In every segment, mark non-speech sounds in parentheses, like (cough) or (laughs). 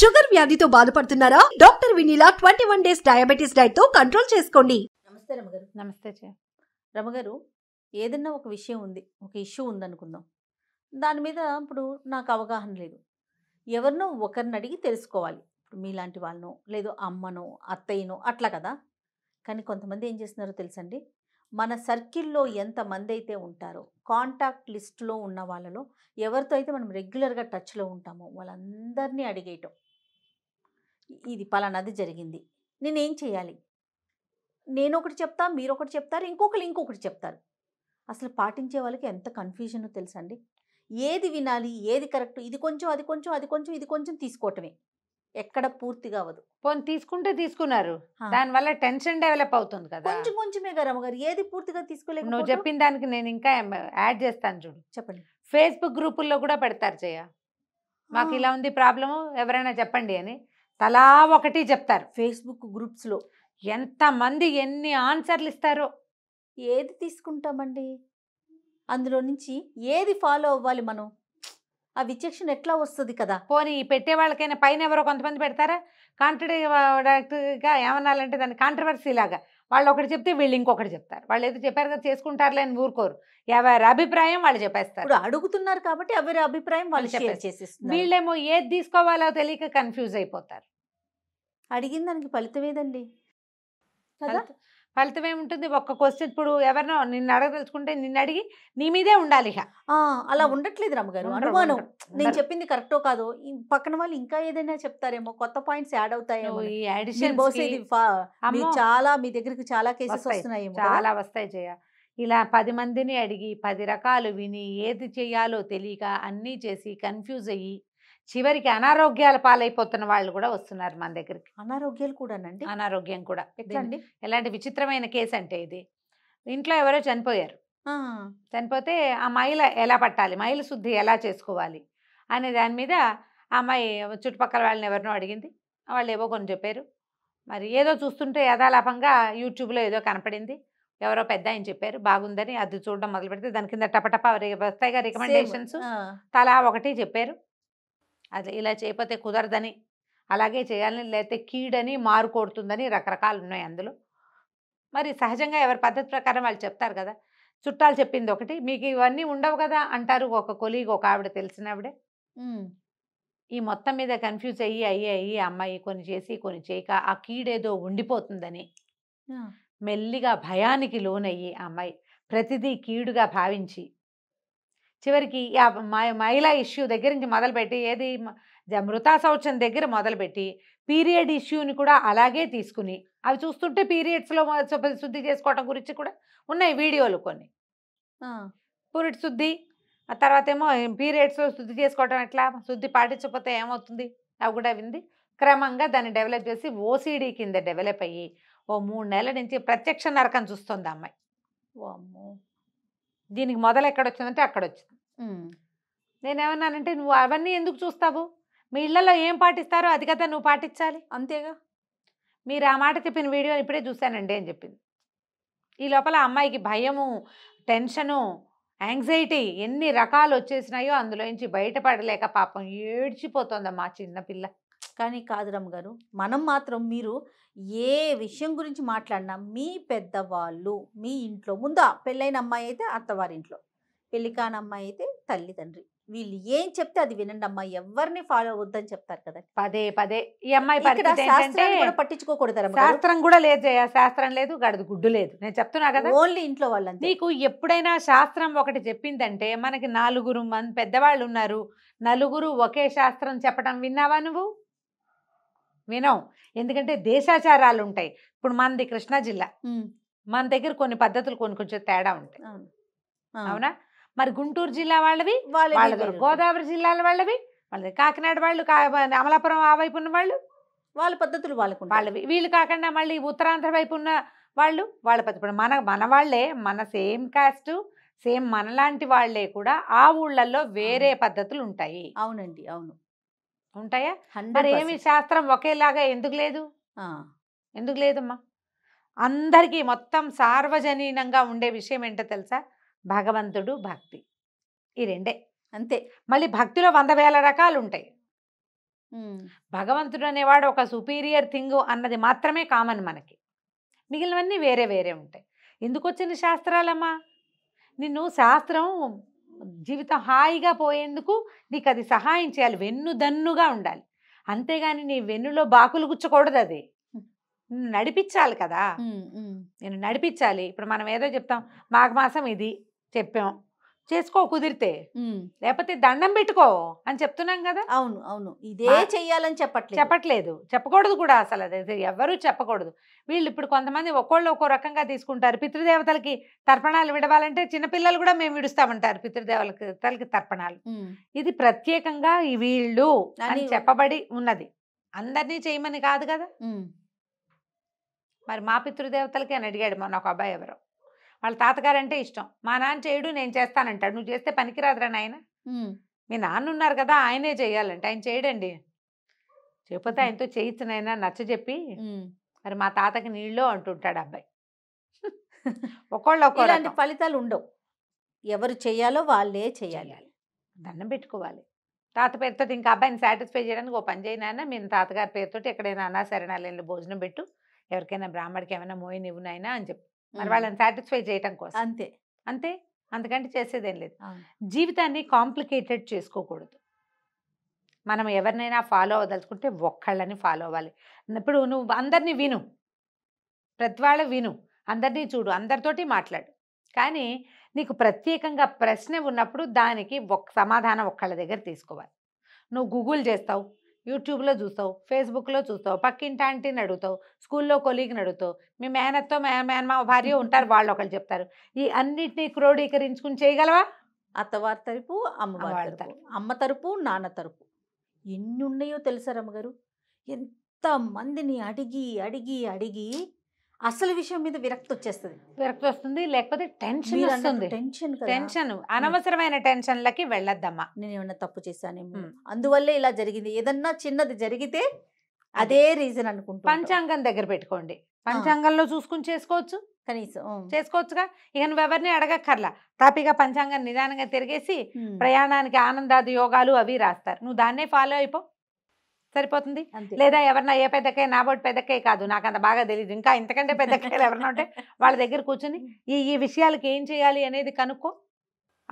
sugar వ్యాధితో బాధపడుతున్నారా doctor Vineela twenty one days diabetes diet తో కంట్రోల్ చేసుకోండి నమస్తే రమగారు నమస్తే చే రమగారు ఏదన్నా ఒక విషయం ఉంది ఒక ఇష్యూ ఉందనుకుందాం దాని మీద ఇప్పుడు నాకు అవగాహన లేదు ఎవరినో ఒకరిని అడిగి తెలుసుకోవాలి ఇప్పుడు మీలాంటి వాళ్ళనో లేదో అమ్మనో అత్తయ్యనో అట్లా కదా కానీ కొంతమంది ఏం చేస్తున్నారో తెలుసండి మన సర్కిల్లో ఎంతమంది అయితే ఉంటారో కాంటాక్ట్ లిస్ట్లో ఉన్న వాళ్ళలో ఎవరితో అయితే మనం రెగ్యులర్గా టచ్లో ఉంటామో వాళ్ళందరినీ అడిగేయటం ఇది పలానది జరిగింది నేనేం చేయాలి నేను ఒకటి చెప్తా మీరు ఒకటి చెప్తారు ఇంకొకరు ఇంకొకటి చెప్తారు అసలు పాటించే వాళ్ళకి ఎంత కన్ఫ్యూజన్ తెలుసండి ఏది వినాలి ఏది కరెక్ట్ ఇది కొంచెం అది కొంచెం అది కొంచెం ఇది కొంచెం తీసుకోవటమే ఎక్కడ పూర్తి కావదు పోనీ తీసుకుంటే తీసుకున్నారు దానివల్ల టెన్షన్ డెవలప్ అవుతుంది కదా కొంచెం కొంచెమే కదా ఏది పూర్తిగా తీసుకోలేదు నువ్వు చెప్పిన దానికి నేను ఇంకా యాడ్ చేస్తాను చూడు చెప్పండి ఫేస్బుక్ గ్రూపుల్లో కూడా పెడతారు చేయ మాకు ఇలా ఉంది ప్రాబ్లము ఎవరైనా చెప్పండి అని తలా ఒకటి చెప్తారు ఫేస్బుక్ గ్రూప్స్ లో ఎంతమంది ఎన్ని ఆన్సర్లు ఇస్తారో ఏది తీసుకుంటామండి అందులో నుంచి ఏది ఫాలో అవ్వాలి మనం ఆ విచక్షణ ఎట్లా వస్తుంది కదా పోనీ పెట్టే వాళ్ళకైనా పైన ఎవరో కొంతమంది పెడతారా కాంట్రడక్ట్గా ఏమన్నాలంటే దాన్ని కాంట్రవర్సీ లాగా వాళ్ళు ఒకటి చెప్తే వీళ్ళు ఇంకొకటి చెప్తారు వాళ్ళు ఏదో చెప్పారు కదా చేసుకుంటారులే అని ఊరుకోరు ఎవరి అభిప్రాయం వాళ్ళు చెప్పేస్తారు ఇప్పుడు అడుగుతున్నారు కాబట్టి ఎవరి అభిప్రాయం వాళ్ళు చెప్పేస్తారు వీళ్ళేమో ఏది తీసుకోవాలో తెలియక కన్ఫ్యూజ్ అయిపోతారు అడిగిన దానికి ఫలితం ఏదండి కదా ఫలితం ఏముంటుంది ఒక్క క్వశ్చన్ ఇప్పుడు ఎవరినో నిన్ను అడగదలుచుకుంటే నిన్ను అడిగి నీ మీదే ఉండాలి ఇక అలా ఉండట్లేదు రమ్మగారు అనుమానం నేను చెప్పింది కరెక్టో కాదు పక్కన వాళ్ళు ఇంకా ఏదైనా చెప్తారేమో కొత్త పాయింట్స్ యాడ్ అవుతాయేమో ఈ అడిషన్ చాలా మీ దగ్గరికి చాలా కేసెస్ వస్తున్నాయి చాలా వస్తాయి జయ ఇలా పది మందిని అడిగి పది రకాలు విని ఏది చేయాలో తెలియక అన్నీ చేసి కన్ఫ్యూజ్ అయ్యి చివరికి అనారోగ్యాల పాలైపోతున్న వాళ్ళు కూడా వస్తున్నారు మన దగ్గరికి అనారోగ్యాలు కూడానండి అనారోగ్యం కూడా ఎట్లండి ఎలాంటి విచిత్రమైన కేసు అంటే ఇది ఇంట్లో ఎవరో చనిపోయారు చనిపోతే ఆ మైల ఎలా పట్టాలి మైల శుద్ధి ఎలా చేసుకోవాలి అనే దాని మీద ఆ అమ్మాయి చుట్టుపక్కల వాళ్ళని ఎవరినో అడిగింది వాళ్ళు ఏవో కొన్ని చెప్పారు మరి ఏదో చూస్తుంటే యథాలాపంగా యూట్యూబ్లో ఏదో కనపడింది ఎవరో పెద్ద ఆయన చెప్పారు బాగుందని అది చూడడం మొదలు పెడితే దాని కింద టపటప వస్తాయిగా రికమెండేషన్స్ తలా ఒకటి చెప్పారు అది ఇలా చేయకపోతే కుదరదని అలాగే చేయాలని లేకపోతే కీడని మారు కొడుతుందని రకరకాలు ఉన్నాయి అందులో మరి సహజంగా ఎవరి పద్ధతి ప్రకారం వాళ్ళు చెప్తారు కదా చుట్టాలు చెప్పింది ఒకటి మీకు ఇవన్నీ ఉండవు కదా అంటారు ఒక కొలీగ్ ఒక ఆవిడ తెలిసిన ఆవిడే ఈ మొత్తం మీద కన్ఫ్యూజ్ అయ్యి అయ్యి అయ్యి అమ్మాయి కొన్ని చేసి కొన్ని చేయక ఆ కీడేదో ఉండిపోతుందని మెల్లిగా భయానికి లోనయ్యి అమ్మాయి ప్రతిదీ కీడుగా భావించి చివరికి మహిళా ఇష్యూ దగ్గర నుంచి మొదలుపెట్టి ఏది మృతా సంవత్సరం దగ్గర మొదలుపెట్టి పీరియడ్ ఇష్యూని కూడా అలాగే తీసుకుని అవి చూస్తుంటే పీరియడ్స్లో శుద్ధి చేసుకోవటం గురించి కూడా ఉన్నాయి వీడియోలు కొన్ని పూరిటి శుద్ధి ఆ తర్వాత ఏమో పీరియడ్స్లో శుద్ధి చేసుకోవటం ఎట్లా శుద్ధి పాటించకపోతే ఏమవుతుంది అవి కూడా వింది క్రమంగా దాన్ని డెవలప్ చేసి ఓసీడీ కింద డెవలప్ అయ్యి ఓ మూడు నెలల నుంచి ప్రత్యక్ష నరకం చూస్తుంది అమ్మాయి ఓ అమ్మో దీనికి మొదలు ఎక్కడొచ్చిందంటే అక్కడొచ్చింది నేనేమన్నానంటే నువ్వు అవన్నీ ఎందుకు చూస్తావు మీ ఇళ్లలో ఏం పాటిస్తారో అది కదా నువ్వు పాటించాలి అంతేగా మీరు ఆ మాట చెప్పిన వీడియో ఇప్పుడే చూశానండి అని చెప్పింది ఈ లోపల అమ్మాయికి భయము టెన్షను యాంగ్జైటీ ఎన్ని రకాలు వచ్చేసినాయో అందులోంచి బయటపడలేక పాపం ఏడ్చిపోతుందమ్మా చిన్నపిల్ల కానీ కాదురమ్మ గారు మనం మాత్రం మీరు ఏ విషయం గురించి మాట్లాడినా మీ పెద్దవాళ్ళు మీ ఇంట్లో ముందు పెళ్ళైన అమ్మాయి అయితే అత్తవారింట్లో పెళ్లి కాని అమ్మాయి అయితే తల్లిదండ్రి వీళ్ళు ఏం చెప్తే అది వినండి అమ్మాయి ఎవరిని ఫాలో అవద్దని చెప్తారు కదా పదే పదే ఈ అమ్మాయి పట్టించుకోకూడదు శాస్త్రం కూడా లేదు శాస్త్రం లేదు గడదు గుడ్డు లేదు నేను చెప్తున్నా కదా ఓన్లీ ఇంట్లో వాళ్ళంతా నీకు ఎప్పుడైనా శాస్త్రం ఒకటి చెప్పిందంటే మనకి నాలుగురు మంది పెద్దవాళ్ళు ఉన్నారు నలుగురు ఒకే శాస్త్రం చెప్పడం విన్నావా నువ్వు వినం ఎందుకంటే దేశాచారాలు ఉంటాయి ఇప్పుడు మనది కృష్ణా జిల్లా మన దగ్గర కొన్ని పద్ధతులు కొన్ని కొంచెం తేడా ఉంటాయి అవునా మరి గుంటూరు జిల్లా వాళ్ళవి వాళ్ళ గోదావరి జిల్లాల వాళ్ళవి వాళ్ళది కాకినాడ వాళ్ళు అమలాపురం ఆ వైపు ఉన్న వాళ్ళు వాళ్ళ పద్ధతులు వాళ్ళకు వాళ్ళవి వీళ్ళు కాకుండా మళ్ళీ ఉత్తరాంధ్ర వైపు ఉన్న వాళ్ళు వాళ్ళ పద్ధతి మన మన వాళ్ళే మన సేమ్ కాస్ట్ సేమ్ మనలాంటి వాళ్ళే కూడా ఆ ఊళ్ళల్లో వేరే పద్ధతులు ఉంటాయి అవునండి అవును ఉంటాయా మరి ఏమి శాస్త్రం ఒకేలాగా ఎందుకు లేదు ఎందుకు లేదమ్మా అందరికీ మొత్తం సార్వజనీనంగా ఉండే విషయం ఏంటో తెలుసా భగవంతుడు భక్తి ఈ రెండే అంతే మళ్ళీ భక్తిలో వంద వేల రకాలు ఉంటాయి భగవంతుడు అనేవాడు ఒక సుపీరియర్ థింగ్ అన్నది మాత్రమే కామన్ మనకి మిగిలినవన్నీ వేరే వేరే ఉంటాయి ఎందుకు వచ్చిన శాస్త్రాలమ్మా నిన్ను శాస్త్రం జీవితం హాయిగా పోయేందుకు నీకు అది సహాయం చేయాలి వెన్నుదన్నుగా ఉండాలి అంతేగాని నీ వెన్నులో బాకులు గుచ్చకూడదు అది నడిపించాలి కదా నేను నడిపించాలి ఇప్పుడు మనం ఏదో చెప్తాం మాఘమాసం ఇది చెప్పాం చేసుకో కుదిరితే లేకపోతే దండం పెట్టుకో అని చెప్తున్నాం కదా అవును అవును ఇదే చెయ్యాలని చెప్పట్లేదు చెప్పట్లేదు చెప్పకూడదు కూడా అసలు అది ఎవరు చెప్పకూడదు వీళ్ళు ఇప్పుడు కొంతమంది ఒక్కోళ్ళు ఒక్కో రకంగా తీసుకుంటారు పితృదేవతలకి తర్పణాలు విడవాలంటే చిన్నపిల్లలు కూడా మేము విడుస్తామంటారు పితృదేవతలకి తర్పణాలు ఇది ప్రత్యేకంగా ఈ వీళ్ళు అని చెప్పబడి ఉన్నది అందరినీ చేయమని కాదు కదా మరి మా పితృదేవతలకి అని అడిగాడు మొన్న ఒక అబ్బాయి ఎవరో వాళ్ళ తాతగారంటే ఇష్టం మా నాన్న చేయడు నేను చేస్తానంటాడు నువ్వు చేస్తే పనికిరాదురా నాయన మీ నాన్న ఉన్నారు కదా ఆయనే చేయాలంటే ఆయన చేయడండి చెప్పతే ఆయనతో చేయించనైనా నచ్చ చెప్పి మరి మా తాతకి నీళ్ళు అంటుంటాడు అబ్బాయి (laughs) ఒకళ్ళు ఒకళ్ళు ఫలితాలు ఉండవు ఎవరు చేయాలో వాళ్ళే చేయాలి దండం పెట్టుకోవాలి తాత పేరుతో ఇంకా అబ్బాయిని సాటిస్ఫై చేయడానికి ఓ పని చేయనైనా మీ తాతగారి పేరుతో ఎక్కడైనా అన్నా సరే భోజనం పెట్టు ఎవరికైనా బ్రాహ్మడికి ఏమైనా మోయినివ్వునైనా అని చెప్పి మరి వాళ్ళని సాటిస్ఫై చేయటం కోసం అంతే అంతే అందుకంటే చేసేదేం లేదు జీవితాన్ని కాంప్లికేటెడ్ చేసుకోకూడదు మనం ఎవరినైనా ఫాలో అవ్వదలుచుకుంటే ఒక్కళ్ళని ఫాలో అవ్వాలి ఇప్పుడు నువ్వు అందరినీ విను ప్రతివాళ్ళ విను అందరినీ చూడు అందరితోటి మాట్లాడు కానీ నీకు ప్రత్యేకంగా ప్రశ్న ఉన్నప్పుడు దానికి ఒక్క సమాధానం ఒక్కళ్ళ దగ్గర తీసుకోవాలి నువ్వు గూగుల్ చేస్తావు యూట్యూబ్లో చూస్తావు ఫేస్బుక్లో చూస్తావు పక్కింటి ఆంటీని అడుగుతావు స్కూల్లో కొలీగ్ని అడుగుతావు మీ మేనత్తో మే మా భార్య (laughs) ఉంటారు వాళ్ళు ఒకళ్ళు చెప్తారు ఈ అన్నిటినీ క్రోడీకరించుకుని చేయగలవా అత్తవారి తరపు అమ్మవారి తరపు అమ్మ తరపు నాన్న తరపు ఎన్ని ఉన్నాయో తెలుసారమ్మగారు ఎంతమందిని అడిగి అడిగి అడిగి అసలు విషయం మీద విరక్తి వచ్చేస్తుంది విరక్తి వస్తుంది లేకపోతే టెన్షన్ వస్తుంది టెన్షన్ టెన్షన్ అనవసరమైన టెన్షన్లకి వెళ్ళొద్దమ్మా నేను ఏమన్నా తప్పు చేశాను అందువల్లే ఇలా జరిగింది ఏదన్నా చిన్నది జరిగితే అదే రీజన్ అనుకుంటా పంచాంగం దగ్గర పెట్టుకోండి పంచాంగంలో చూసుకుని చేసుకోవచ్చు కనీసం చేసుకోవచ్చుగా ఇక నువ్వు ఎవరిని అడగక్కర్లా తాపిగా పంచాంగం నిదానంగా తిరిగేసి ప్రయాణానికి ఆనందాది యోగాలు అవి రాస్తారు నువ్వు దాన్నే ఫాలో అయిపో సరిపోతుంది లేదా ఎవరన్నా ఏ పెద్దకే నా బోటి పెద్దకే కాదు నాకు అంత బాగా తెలియదు ఇంకా ఇంతకంటే పెద్దకాయలు ఎవరన్నా ఉంటే వాళ్ళ దగ్గర కూర్చుని ఈ ఈ విషయాలకి ఏం చేయాలి అనేది కనుక్కో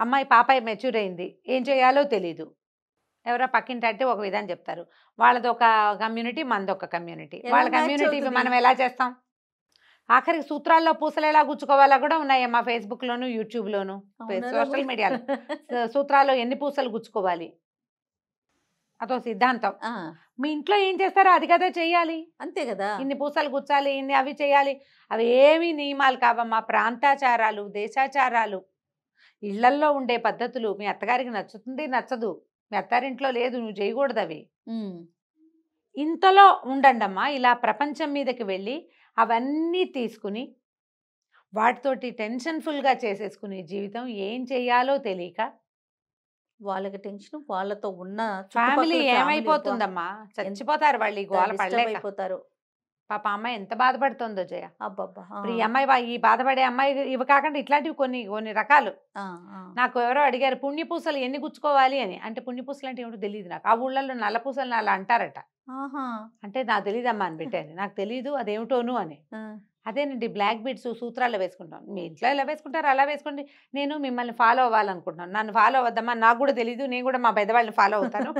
అమ్మాయి పాపాయి మెచ్యూర్ అయింది ఏం చేయాలో తెలీదు ఎవరో పక్కింటి అంటే ఒక విధానం చెప్తారు వాళ్ళది ఒక కమ్యూనిటీ మనది ఒక కమ్యూనిటీ వాళ్ళ కమ్యూనిటీ మనం ఎలా చేస్తాం ఆఖరికి సూత్రాల్లో పూసలు ఎలా గుచ్చుకోవాలా కూడా ఉన్నాయి ఉన్నాయమ్మా ఫేస్బుక్లోను యూట్యూబ్లోను సోషల్ మీడియాలో సూత్రాల్లో ఎన్ని పూసలు గుచ్చుకోవాలి అదో సిద్ధాంతం మీ ఇంట్లో ఏం చేస్తారో అది కదా చెయ్యాలి అంతే కదా ఇన్ని పూసలు గుచ్చాలి ఇన్ని అవి చేయాలి అవి ఏమి నియమాలు కావమ్మా ప్రాంతాచారాలు దేశాచారాలు ఇళ్లల్లో ఉండే పద్ధతులు మీ అత్తగారికి నచ్చుతుంది నచ్చదు మీ అత్తారింట్లో లేదు నువ్వు చేయకూడదు అవి ఇంతలో ఉండండమ్మా ఇలా ప్రపంచం మీదకి వెళ్ళి అవన్నీ తీసుకుని వాటితోటి టెన్షన్ఫుల్గా చేసేసుకునే జీవితం ఏం చేయాలో తెలియక వాళ్ళకి టెన్షన్ వాళ్ళతో ఉన్న ఫ్యామిలీ ఏమైపోతుందమ్మా చచ్చిపోతారు వాళ్ళు గోల పడలేకపోతారు పాప అమ్మాయి ఎంత బాధపడుతుందో జయ అబ్బబ్బా ఈ అమ్మాయి ఈ బాధపడే అమ్మాయి ఇవి కాకుండా ఇట్లాంటివి కొన్ని కొన్ని రకాలు నాకు ఎవరో అడిగారు పుణ్యపూసలు ఎన్ని గుచ్చుకోవాలి అని అంటే పుణ్యపూసలు అంటే ఏమిటో తెలియదు నాకు ఆ ఊళ్ళల్లో నల్ల పూసలు అలా అంటారట అంటే నాకు తెలియదమ్మా అని పెట్టాను నాకు తెలియదు అదేమిటోను అని అదేనండి బ్లాక్ బీడ్స్ సూత్రాలు వేసుకుంటాం మీ ఇంట్లో ఎలా వేసుకుంటారో అలా వేసుకోండి నేను మిమ్మల్ని ఫాలో అవ్వాలనుకుంటున్నాను నన్ను ఫాలో అవ్వద్దమ్మా నాకు కూడా తెలియదు నేను కూడా మా పెద్దవాళ్ళని ఫాలో అవుతాను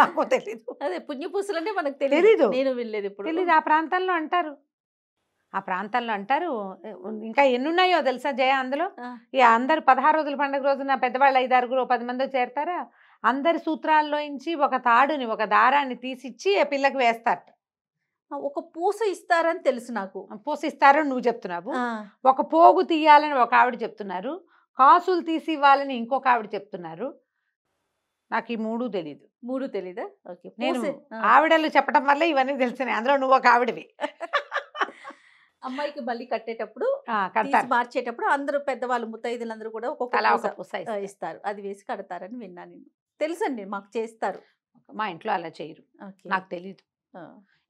నాకు తెలీదు అదే పుణ్యపూసులు అంటే మనకు తెలియదు నేను వెళ్ళేది ఇప్పుడు తెలీదు ఆ ప్రాంతాల్లో అంటారు ఆ ప్రాంతాల్లో అంటారు ఇంకా ఎన్నున్నాయో తెలుసా జయ అందులో ఇక అందరు పదహారు రోజుల పండుగ రోజున పెద్దవాళ్ళు ఐదు ఆరుగురు పది మంది చేరతారా అందరి సూత్రాల్లో ఒక తాడుని ఒక దారాన్ని తీసిచ్చి పిల్లకి వేస్తారు ఒక పూస ఇస్తారని తెలుసు నాకు పూస ఇస్తారని నువ్వు చెప్తున్నావు ఒక పోగు తీయాలని ఒక ఆవిడ చెప్తున్నారు కాసులు తీసి ఇవ్వాలని ఇంకొక ఆవిడ చెప్తున్నారు నాకు ఈ మూడు తెలీదు మూడు తెలీదా ఓకే నేను ఆవిడలు చెప్పడం వల్ల ఇవన్నీ తెలిసినాయి అందులో నువ్వు ఒక ఆవిడవి (laughs) అమ్మాయికి మళ్ళీ కట్టేటప్పుడు మార్చేటప్పుడు అందరూ పెద్దవాళ్ళు ముత్తైదులందరూ కూడా ఒక్కొక్క ఇస్తారు అది వేసి కడతారని విన్నాను నేను తెలుసండి మాకు చేస్తారు మా ఇంట్లో అలా చేయరు నాకు తెలీదు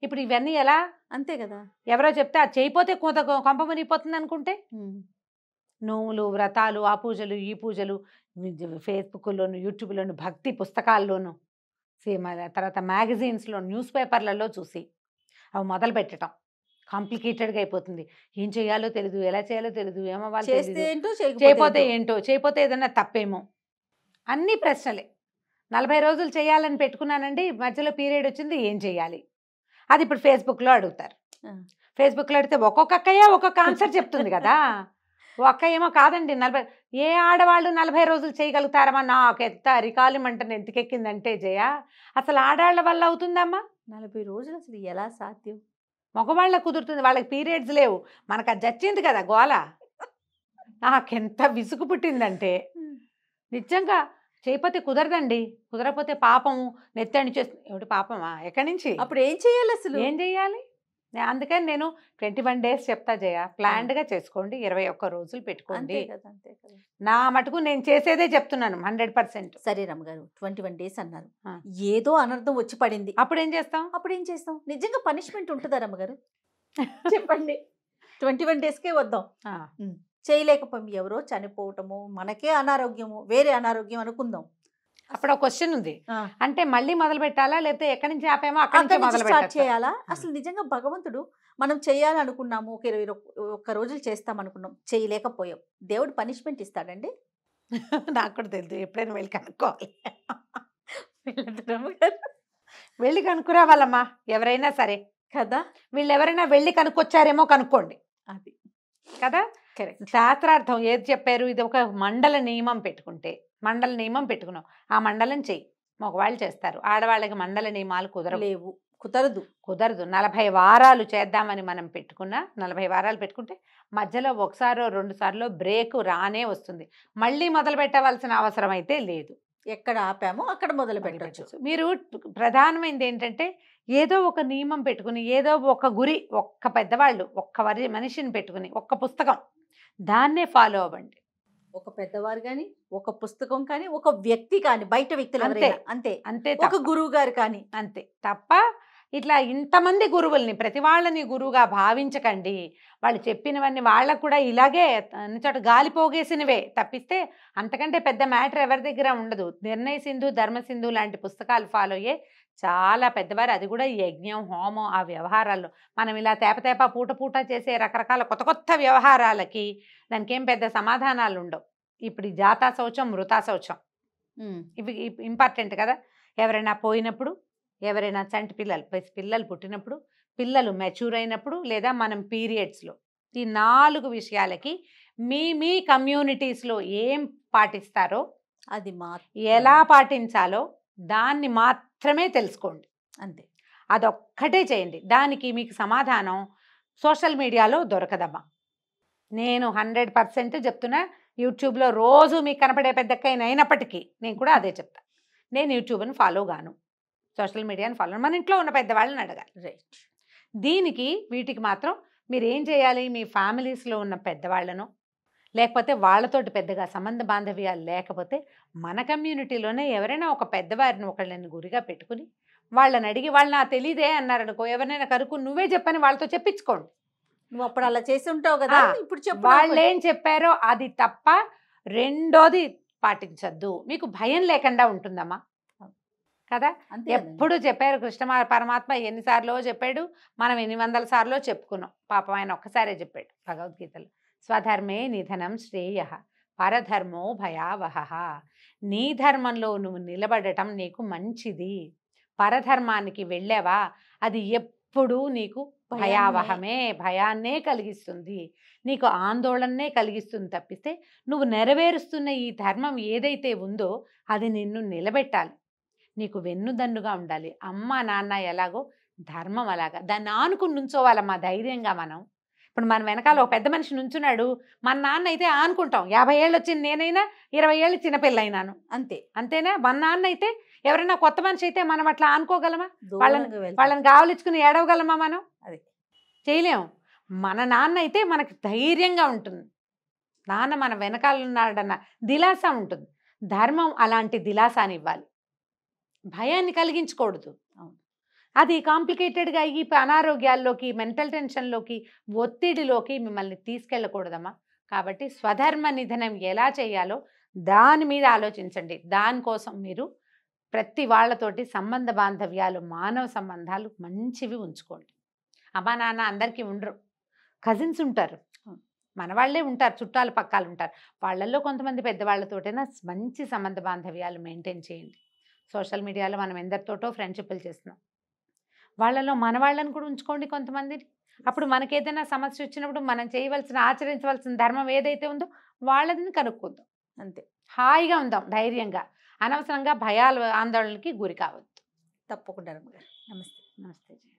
ఇప్పుడు ఇవన్నీ ఎలా అంతే కదా ఎవరో చెప్తే అది చేయిపోతే కొంత కొంప మునిగిపోతుంది అనుకుంటే నోములు వ్రతాలు ఆ పూజలు ఈ పూజలు ఫేస్బుక్లోను యూట్యూబ్లోను భక్తి పుస్తకాల్లోను తర్వాత మ్యాగజైన్స్లో న్యూస్ పేపర్లలో చూసి అవి మొదలు పెట్టడం కాంప్లికేటెడ్గా అయిపోతుంది ఏం చేయాలో తెలియదు ఎలా చేయాలో తెలియదు ఏమో వాళ్ళు చేయపోతే ఏంటో చేయపోతే ఏదన్నా తప్పేమో అన్ని ప్రశ్నలే నలభై రోజులు చేయాలని పెట్టుకున్నానండి మధ్యలో పీరియడ్ వచ్చింది ఏం చేయాలి అది ఇప్పుడు ఫేస్బుక్లో అడుగుతారు ఫేస్బుక్లో అడిగితే ఒక్కొక్క అక్కయ్య ఒక్కొక్క ఆన్సర్ చెప్తుంది కదా (laughs) ఒక్క ఏమో కాదండి నలభై ఏ ఆడవాళ్ళు నలభై రోజులు చేయగలుగుతారమ్మా నాకు ఎంత రికాలిమంటని ఎంతకెక్కిందంటే జయ అసలు ఆడవాళ్ళ వల్ల అవుతుందమ్మా నలభై రోజులు అసలు ఎలా సాధ్యం మగవాళ్ళ కుదురుతుంది వాళ్ళకి పీరియడ్స్ లేవు మనకు అది చచ్చింది కదా గోల (laughs) నాకెంత విసుగు పుట్టిందంటే నిజంగా చేయకపోతే కుదరదండి కుదరకపోతే పాపము నెత్తండి చేస్తుంది ఏమిటి పాపమా ఎక్కడి నుంచి అప్పుడు ఏం చేయాలి అసలు ఏం చేయాలి అందుకని నేను ట్వంటీ వన్ డేస్ చెప్తా జయ ప్లాన్డ్గా చేసుకోండి ఇరవై ఒక్క రోజులు పెట్టుకోండి నా మటుకు నేను చేసేదే చెప్తున్నాను హండ్రెడ్ పర్సెంట్ సరే రమ్మగారు గారు ట్వంటీ వన్ డేస్ అన్నారు ఏదో అనర్థం వచ్చి పడింది అప్పుడు ఏం చేస్తాం అప్పుడు ఏం చేస్తాం నిజంగా పనిష్మెంట్ ఉంటుందా రమ్మగారు (laughs) చెప్పండి (laughs) ట్వంటీ వన్ డేస్కే వద్దాం చేయలేకపోయి ఎవరో చనిపోవటము మనకే అనారోగ్యము వేరే అనారోగ్యం అనుకుందాం అప్పుడు ఒక క్వశ్చన్ ఉంది అంటే మళ్ళీ మొదలు పెట్టాలా లేకపోతే ఎక్కడి నుంచి ఆపేమో అక్కడ నుంచి స్టార్ట్ చేయాలా అసలు నిజంగా భగవంతుడు మనం చేయాలనుకున్నాము ఒక ఇరవై ఒక్క రోజులు చేస్తాం అనుకున్నాం చేయలేకపోయాం దేవుడు పనిష్మెంట్ ఇస్తాడండి (laughs) నాకు కూడా తెలియదు ఎప్పుడైనా వెళ్ళి కనుక్కోవాలి వెళ్ళి కనుక్కురావాలమ్మా ఎవరైనా సరే కదా వీళ్ళు ఎవరైనా వెళ్ళి కనుక్కొచ్చారేమో కనుక్కోండి అది కదా కరెక్ట్ శాస్త్రార్థం ఏది చెప్పారు ఇది ఒక మండల నియమం పెట్టుకుంటే మండల నియమం పెట్టుకున్నాం ఆ మండలం చెయ్యి మగవాళ్ళు చేస్తారు ఆడవాళ్ళకి మండల నియమాలు కుదరలేవు కుదరదు కుదరదు నలభై వారాలు చేద్దామని మనం పెట్టుకున్న నలభై వారాలు పెట్టుకుంటే మధ్యలో ఒకసారో రెండు సార్లు బ్రేక్ రానే వస్తుంది మళ్ళీ మొదలు పెట్టవలసిన అవసరం అయితే లేదు ఎక్కడ ఆపామో అక్కడ మొదలు పెట్టచ్చు మీరు ప్రధానమైనది ఏంటంటే ఏదో ఒక నియమం పెట్టుకుని ఏదో ఒక గురి ఒక్క పెద్దవాళ్ళు ఒక్క వరి మనిషిని పెట్టుకుని ఒక్క పుస్తకం దాన్నే ఫాలో అవ్వండి ఒక పెద్దవారు కానీ ఒక పుస్తకం కానీ ఒక వ్యక్తి కానీ బయట వ్యక్తులు అంతే అంతే అంతే ఒక గురువు గారు కానీ అంతే తప్ప ఇట్లా ఇంతమంది గురువుల్ని ప్రతి వాళ్ళని గురువుగా భావించకండి వాళ్ళు చెప్పినవన్నీ వాళ్ళకు కూడా ఇలాగే చోట గాలి పోగేసినవే తప్పిస్తే అంతకంటే పెద్ద మ్యాటర్ ఎవరి దగ్గర ఉండదు నిర్ణయ సింధు ధర్మ సింధు లాంటి పుస్తకాలు ఫాలో అయ్యే చాలా పెద్దవారు అది కూడా యజ్ఞం హోమం ఆ వ్యవహారాల్లో మనం ఇలా తేపతేప పూట పూట చేసే రకరకాల కొత్త కొత్త వ్యవహారాలకి దానికి ఏం పెద్ద సమాధానాలు ఉండవు ఇప్పుడు జాతా శౌచం మృతా శౌచం ఇవి ఇంపార్టెంట్ కదా ఎవరైనా పోయినప్పుడు ఎవరైనా చంటి పిల్లలు పిల్లలు పుట్టినప్పుడు పిల్లలు మెచ్యూర్ అయినప్పుడు లేదా మనం పీరియడ్స్లో ఈ నాలుగు విషయాలకి మీ మీ కమ్యూనిటీస్లో ఏం పాటిస్తారో అది మా ఎలా పాటించాలో దాన్ని మాత్రమే తెలుసుకోండి అంతే అదొక్కటే చేయండి దానికి మీకు సమాధానం సోషల్ మీడియాలో దొరకదమ్మా నేను హండ్రెడ్ పర్సెంట్ చెప్తున్నా యూట్యూబ్లో రోజు మీకు కనపడే పెద్దక్కైన అయినప్పటికీ నేను కూడా అదే చెప్తాను నేను యూట్యూబ్ని ఫాలో గాను సోషల్ మీడియాని ఫాలో మన ఇంట్లో ఉన్న పెద్దవాళ్ళని అడగాలి రైట్ దీనికి వీటికి మాత్రం మీరు ఏం చేయాలి మీ ఫ్యామిలీస్లో ఉన్న పెద్దవాళ్ళను లేకపోతే వాళ్ళతోటి పెద్దగా సంబంధ బాంధవ్యాలు లేకపోతే మన కమ్యూనిటీలోనే ఎవరైనా ఒక పెద్దవారిని ఒకళ్ళని గురిగా పెట్టుకుని వాళ్ళని అడిగి వాళ్ళు నా తెలియదే అన్నారనుకో ఎవరైనా కరుకు నువ్వే చెప్పని వాళ్ళతో చెప్పించుకోండి నువ్వు అప్పుడు అలా చేసి ఉంటావు కదా ఇప్పుడు చెప్పు వాళ్ళు ఏం చెప్పారో అది తప్ప రెండోది పాటించద్దు మీకు భయం లేకుండా ఉంటుందమ్మా కదా ఎప్పుడు చెప్పారు కృష్ణ పరమాత్మ ఎన్నిసార్లు చెప్పాడు మనం ఎన్ని వందల సార్లు చెప్పుకున్నాం పాపం ఆయన ఒక్కసారే చెప్పాడు భగవద్గీతలో స్వధర్మే నిధనం శ్రేయ పరధర్మో భయావహ నీ ధర్మంలో నువ్వు నిలబడటం నీకు మంచిది పరధర్మానికి వెళ్ళావా అది ఎప్పుడూ నీకు భయావహమే భయాన్నే కలిగిస్తుంది నీకు ఆందోళననే కలిగిస్తుంది తప్పితే నువ్వు నెరవేరుస్తున్న ఈ ధర్మం ఏదైతే ఉందో అది నిన్ను నిలబెట్టాలి నీకు వెన్నుదన్నుగా ఉండాలి అమ్మ నాన్న ఎలాగో ధర్మం అలాగా దాన్ని ఆనుకుని ఉంచోవాలమ్మా మా ధైర్యంగా మనం ఇప్పుడు మన వెనకాల ఒక పెద్ద మనిషి నుంచున్నాడు మన నాన్న అయితే అనుకుంటాం యాభై ఏళ్ళు వచ్చింది నేనైనా ఇరవై ఏళ్ళు చిన్నపిల్ల అయినాను అంతే అంతేనా మన నాన్న అయితే ఎవరైనా కొత్త మనిషి అయితే మనం అట్లా అనుకోగలమా వాళ్ళని వాళ్ళని కావలిచ్చుకుని ఏడవగలమా మనం అది చేయలేము మన నాన్న అయితే మనకు ధైర్యంగా ఉంటుంది నాన్న మన వెనకాల ఉన్నాడన్న దిలాస ఉంటుంది ధర్మం అలాంటి దిలాసాన్ని ఇవ్వాలి భయాన్ని కలిగించకూడదు అవును అది కాంప్లికేటెడ్గా ఈ అనారోగ్యాల్లోకి మెంటల్ టెన్షన్లోకి ఒత్తిడిలోకి మిమ్మల్ని తీసుకెళ్ళకూడదమ్మా కాబట్టి స్వధర్మ నిధనం ఎలా చేయాలో దాని మీద ఆలోచించండి దానికోసం మీరు ప్రతి వాళ్ళతోటి సంబంధ బాంధవ్యాలు మానవ సంబంధాలు మంచివి ఉంచుకోండి అమ్మా నాన్న అందరికీ ఉండరు కజిన్స్ ఉంటారు మనవాళ్లే ఉంటారు చుట్టాలు పక్కాలు ఉంటారు వాళ్ళల్లో కొంతమంది పెద్దవాళ్ళతోటైనా మంచి సంబంధ బాంధవ్యాలు మెయింటైన్ చేయండి సోషల్ మీడియాలో మనం ఎందరితోటో ఫ్రెండ్షిప్లు చేస్తున్నాం వాళ్ళలో మన వాళ్ళని కూడా ఉంచుకోండి కొంతమంది అప్పుడు మనకేదైనా సమస్య వచ్చినప్పుడు మనం చేయవలసిన ఆచరించవలసిన ధర్మం ఏదైతే ఉందో వాళ్ళని కనుక్కుందాం అంతే హాయిగా ఉందాం ధైర్యంగా అనవసరంగా భయాలు ఆందోళనకి గురి కావద్దు తప్పకుండా నమస్తే నమస్తే